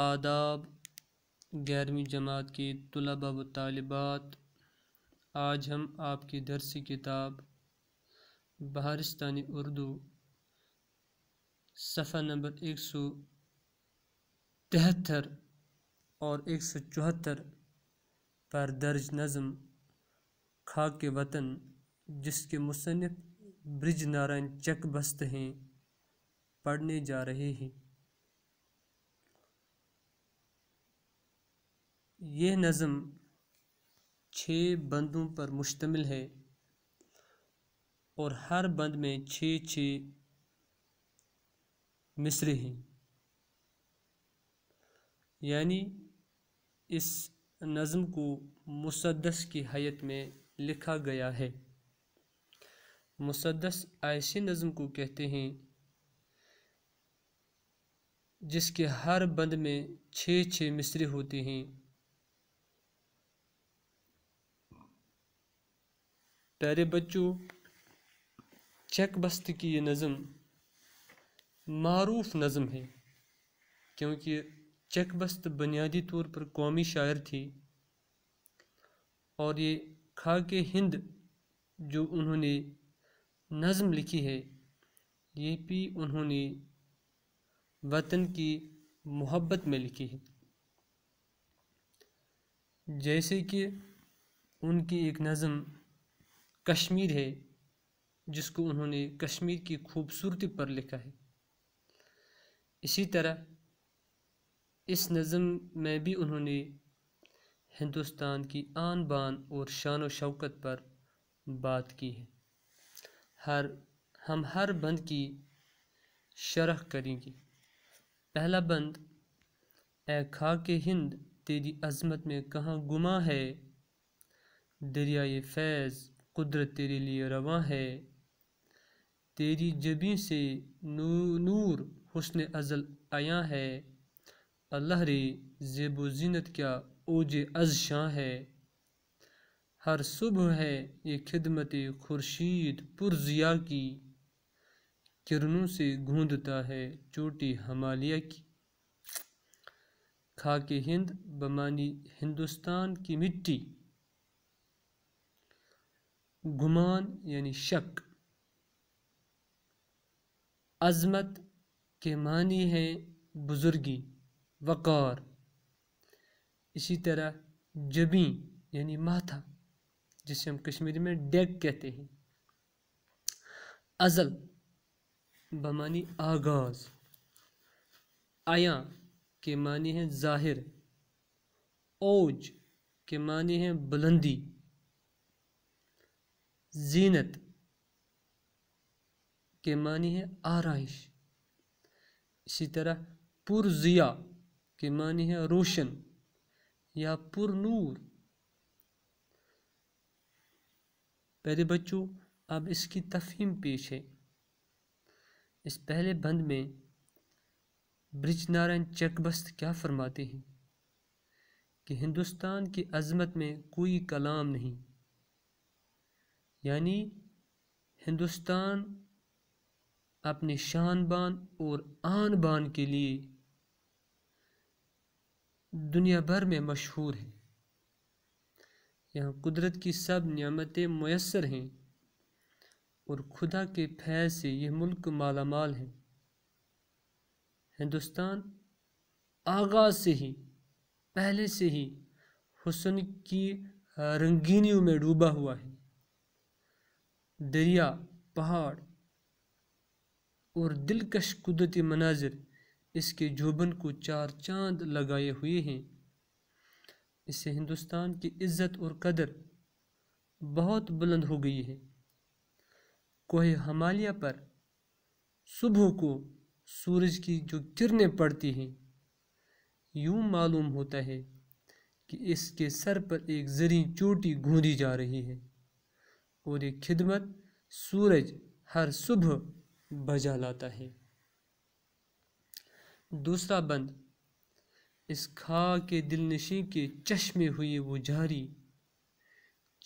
आदाब ग्यारहवीं जमात के तलबा व तालबात आज हम आपकी दरसी किताब बहारिस्तानी उर्दू सफ़ा नंबर एक सौ तिहत्तर और एक सौ चौहत्तर पर दर्ज नज़म खा के वतन जिसके मुसनफ़ ब्रिज नारायण चक बस्त हैं पढ़ने जा रहे हैं यह नज़म छः बंदों पर मुश्तमिल है और हर बंद में छः छः मिसरे हैं यानी इस नज़म को मुसदस की हयत में लिखा गया है मुसदस ऐसे नज़म को कहते हैं जिसके हर बंद में छः छः मिसरे होते हैं प्यारे बच्चों चेक बस्त की ये नज़म मरूफ नज़म है क्योंकि चेक बस्त बुनियादी तौर पर कौमी शायर थी और ये खा के हिंद जो उन्होंने नज़म लिखी है ये भी उन्होंने वतन की मोहब्बत में लिखी है जैसे कि उनकी एक नज़म कश्मीर है जिसको उन्होंने कश्मीर की खूबसूरती पर लिखा है इसी तरह इस नज़म में भी उन्होंने हिंदुस्तान की आन बान और शान व शौकत पर बात की है हर हम हर बंद की शरह करेंगे पहला बंद ए खा के हिंद तेरी अजमत में कहाँ गुमा है दरियाए फैज़ कुदरत तेरे लिए रवा है तेरी जबी से नू, नूर हुसन अज़ल आया है अल्लाह रे जेब जीनत क्या ओज अज शाह है हर सुबह है ये खिदमत खुर्शीद पुरजिया की किरणों से गूंधता है चोटी हमालिया की खाके हिंद बमानी हिंदुस्तान की मिट्टी गुमान यानी शक अज़मत के मानी हैं बुज़ुर्गी वक़ार इसी तरह जबी यानी माथा जिसे हम कश्मीरी में डेग कहते हैं अज़ल बमानी आगाज़ आया के मानी हैं ज़ाहिर ओज के मानी है बुलंदी जीनत के मानी है आरइश इसी तरह पुरजिया के मानी है रोशन या पुरनूर पहले बच्चों अब इसकी तफहीम पेश है इस पहले बंद में ब्रिज नारायण चकबस्त क्या फरमाते हैं कि हिंदुस्तान की अजमत में कोई कलाम नहीं यानी हिंदुस्तान अपने शान बान और आन बान के लिए दुनिया भर में मशहूर है यहाँ कुदरत की सब नियामतें मैसर हैं और खुदा के फैज से यह मुल्क मालामाल है हिंदुस्तान आगाज से ही पहले से ही हुसन की रंगीनियों में डूबा हुआ है दरिया पहाड़ और दिलकश कुदरती मनाजिर इसके जोबन को चार चांद लगाए हुए हैं इससे हिंदुस्तान की इज्जत और कदर बहुत बुलंद हो गई है कोहे हमालिया पर सुबह को सूरज की जो किरणें पड़ती हैं यूं मालूम होता है कि इसके सर पर एक जरी चोटी गूंदी जा रही है पूरी खिदमत सूरज हर सुबह बजा लाता है दूसरा बंद इस खा के नशी के चश्मे हुए वो जारी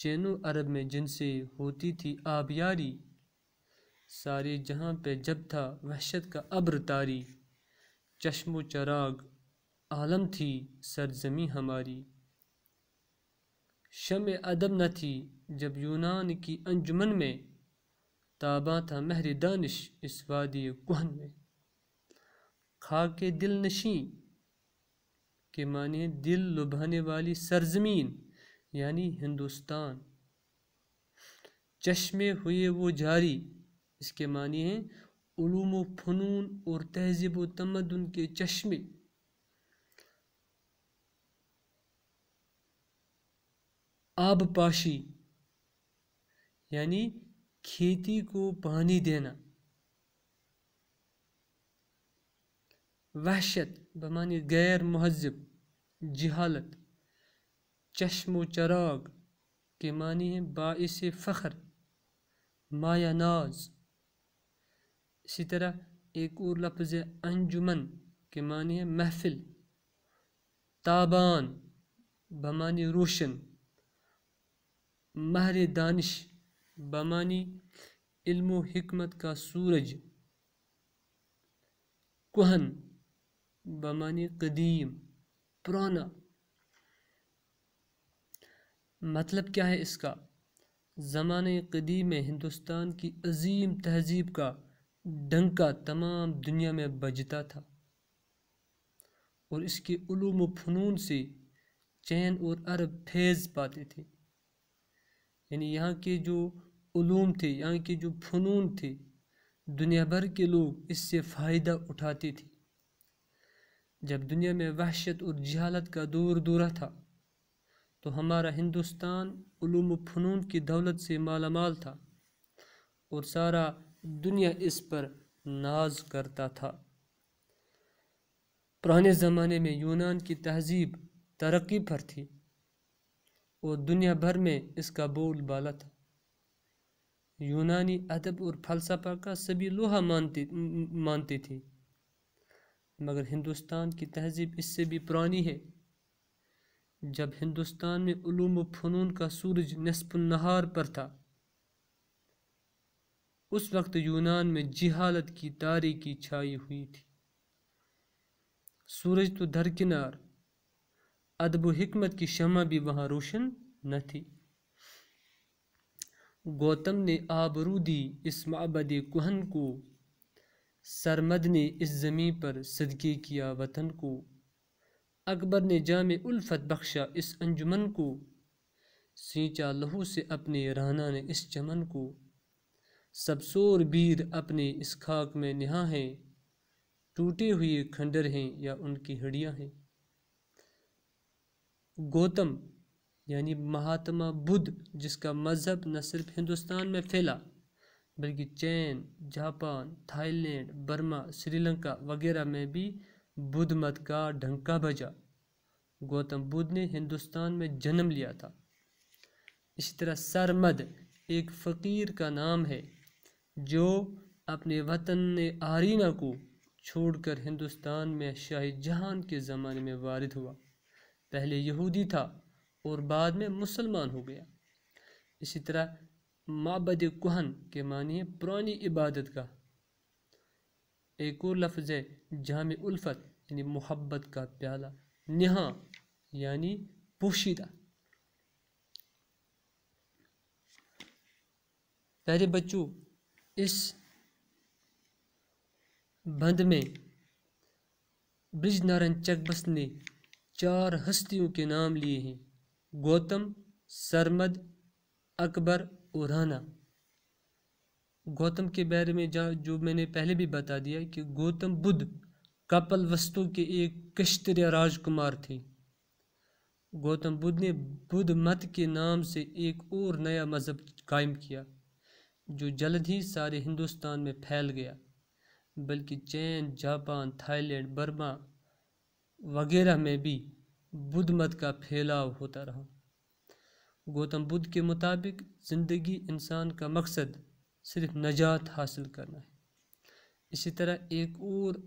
चैनो अरब में जिनसे होती थी आबियारी सारे जहाँ पे जब था वहशत का अब्र तारी चश्मो चराग आलम थी सरजमी हमारी शम अदब न थी जब यूनान की अंजुमन में ताबा था महर दानिश इस वादी कोहन में खा के दिल नशी के माने दिल लुभाने वाली सरजमीन यानी हिंदुस्तान चश्मे हुए वो जारी इसके मानिए फ़नून और तहज़ीब व तमदन के चश्मे आबपाशी यानी खेती को पानी देना वहशत बमानी गैर महजब जहालत चश्मो चराग के मानी हैं बास फ़ख्र माया नाज इसी तरह एक और लफ्ज़ है अंजुमन के मानी है महफिल ताबान बमानी रोशन महर दानिश बमानी इल्म का सूरज कुहन बमानी कदीम पुराना मतलब क्या है इसका ज़माने कदीम में हिंदुस्तान की अजीम तहजीब का डंका तमाम दुनिया में बजता था और इसके ूम फ़नून से चैन और अरब फैज़ पाते थे यानी यहाँ के जो ूम थे यहाँ के जो फ़नून थे दुनिया भर के लोग इससे फ़ायदा उठाते थे जब दुनिया में वहशत और जहालत का दूर दूरा था तो हमारा हिंदुस्तान ूम फ़नून की दौलत से मालामाल था और सारा दुनिया इस पर नाज करता था पुराने ज़माने में यूनान की तहजीब तरक्की पर थी और दुनिया भर में इसका बोलबाला था यूनानी अदब और फलसफा का सभी लोहा मानती मानती थी मगर हिंदुस्तान की तहजीब इससे भी पुरानी है जब हिंदुस्तान में उलूम फ़नून का सूरज नस्फ नहार पर था उस वक्त यूनान में जिहालत की तारीकी छाई हुई थी सूरज तो दरकिनार अदब हमत की शमा भी वहाँ रोशन न थी गौतम ने आबरू दी इस माबद कुहन को सरमद ने इस ज़मीं पर सदगे किया वतन को अकबर ने जाम उल्फत बख्शा इस अंजुमन को सींचा लहू से अपने राना ने इस चमन को सबसोर बीर अपने इस खाक में नहा हैं टूटे हुए खंडर हैं या उनकी हड़ियाँ हैं गौतम यानी महात्मा बुद्ध जिसका मज़हब न सिर्फ हिंदुस्तान में फैला बल्कि चीन जापान थाईलैंड बर्मा श्रीलंका वगैरह में भी बुद्ध मत का ढंका बजा गौतम बुद्ध ने हिंदुस्तान में जन्म लिया था इसी तरह सरमद एक फ़कीर का नाम है जो अपने वतन ने आरीना को छोड़कर हिंदुस्तान में शाहजहान के ज़माने में वारिद हुआ पहले यहूदी था और बाद में मुसलमान हो गया इसी तरह माबद कोहन के मानिए पुरानी इबादत का एक और लफ्ज़ है जाम उल्फत यानी मोहब्बत का प्याला नहा यानी पोशीदा प्यारे बच्चों इस बंद में ब्रिज नारायण चकबस ने चार हस्तियों के नाम लिए हैं गौतम सरमद अकबर और राना गौतम के बारे में जहाँ जो मैंने पहले भी बता दिया कि गौतम बुद्ध कपल वस्तु के एक कश्तर राजकुमार थे गौतम बुद्ध ने बुद्ध मत के नाम से एक और नया मज़हब कायम किया जो जल्द ही सारे हिंदुस्तान में फैल गया बल्कि चैन जापान थाईलैंड बर्मा वगैरह में भी बुद्ध मत का फैलाव होता रहा गौतम बुद्ध के मुताबिक ज़िंदगी इंसान का मकसद सिर्फ नजात हासिल करना है इसी तरह एक और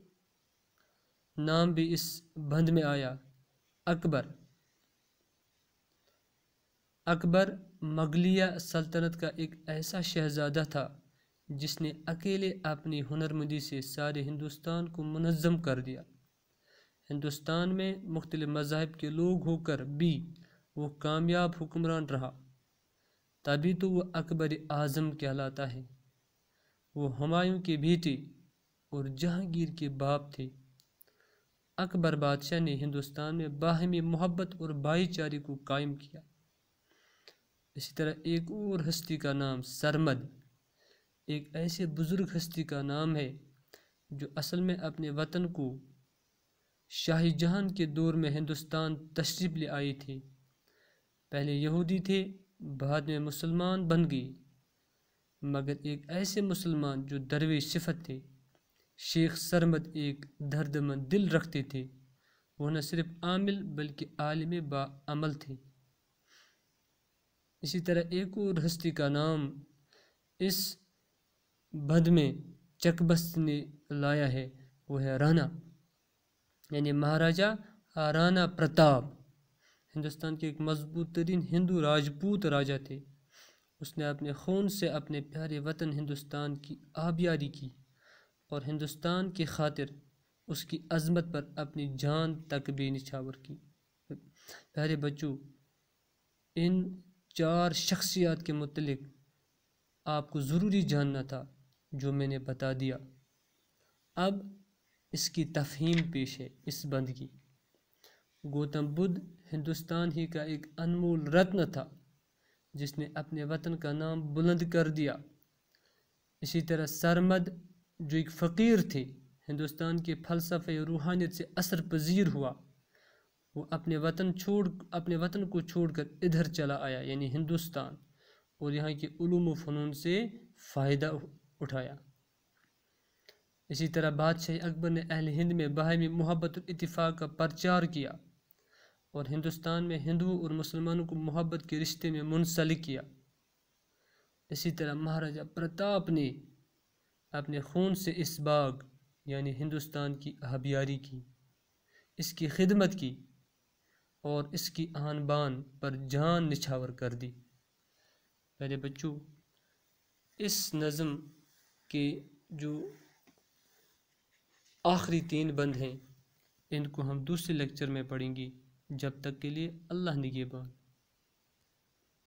नाम भी इस बंद में आया अकबर अकबर मगलिया सल्तनत का एक ऐसा शहजादा था जिसने अकेले अपनी हुनरमंदी से सारे हिंदुस्तान को मुनज़म कर दिया हिंदुस्तान में मुख्तलि मज़ाहब के लोग होकर भी वो कामयाब हुक्मरान रहा तभी तो वह अकबर आज़म कहलाता है वो हमायूं के बेटे और जहांगीर के बाप थे अकबर बादशाह ने हिंदुस्तान में बाहमी मोहब्बत और भाईचारे को कायम किया इसी तरह एक और हस्ती का नाम सरमद एक ऐसे बुज़ुर्ग हस्ती का नाम है जो असल में अपने वतन को शाहजहान के दौर में हिंदुस्तान तशरीफ ले आई थी पहले यहूदी थे बाद में मुसलमान बन गए मगर एक ऐसे मुसलमान जो दरवे सिफत थे शेख सरमद एक दर्दमंद दिल रखते थे वह न सिर्फ आमिल बल्कि आलिम बामल थे इसी तरह एक और हस्ती का नाम इस बद में चकबस्त ने लाया है वह है राना यानी महाराजा राणा प्रताप हिंदुस्तान के एक मजबूत तरीन हिंदू राजपूत राजा थे उसने अपने खून से अपने प्यारे वतन हिंदुस्तान की आबियारी की और हिंदुस्तान की खातिर उसकी अजमत पर अपनी जान तक भी निछावर की प्यारे बच्चों इन चार शख्सियात के मतलब आपको ज़रूरी जानना था जो मैंने बता दिया अब इसकी तफहीम पेश है इस बंद की गौतम बुद्ध हिंदुस्तान ही का एक अनमोल रत्न था जिसने अपने वतन का नाम बुलंद कर दिया इसी तरह सरमद जो एक फ़कीर थे हिंदुस्तान के फ़लसफ़े रूहानियत से असर पजीर हुआ वो अपने वतन छोड़ अपने वतन को छोड़कर इधर चला आया यानी हिंदुस्तान और यहाँ के ूम फ़नून से फ़ायदा उठाया इसी तरह बादशाह अकबर ने अहल हिंद में बाहमी इतफाक़ का प्रचार किया और हिंदुस्तान में हिंदुओं और मुसलमानों को मोहब्बत के रिश्ते में मुंसलिक किया इसी तरह महाराजा प्रताप ने अपने खून से इस बाग यानी हिंदुस्तान की हबियारी की इसकी खिदमत की और इसकी आन बान पर जान निछावर कर दी मेरे बच्चों इस नज़म के जो आखिरी तीन बंद हैं इनको हम दूसरे लेक्चर में पढ़ेंगे जब तक के लिए अल्लाह निगेबान